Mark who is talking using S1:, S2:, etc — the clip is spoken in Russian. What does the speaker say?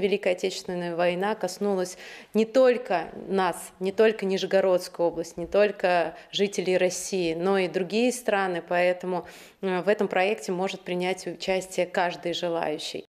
S1: Великая Отечественная война коснулась не только нас, не только Нижегородскую область, не только жителей России, но и другие страны, поэтому э, в этом проекте может принять участие каждый желающий.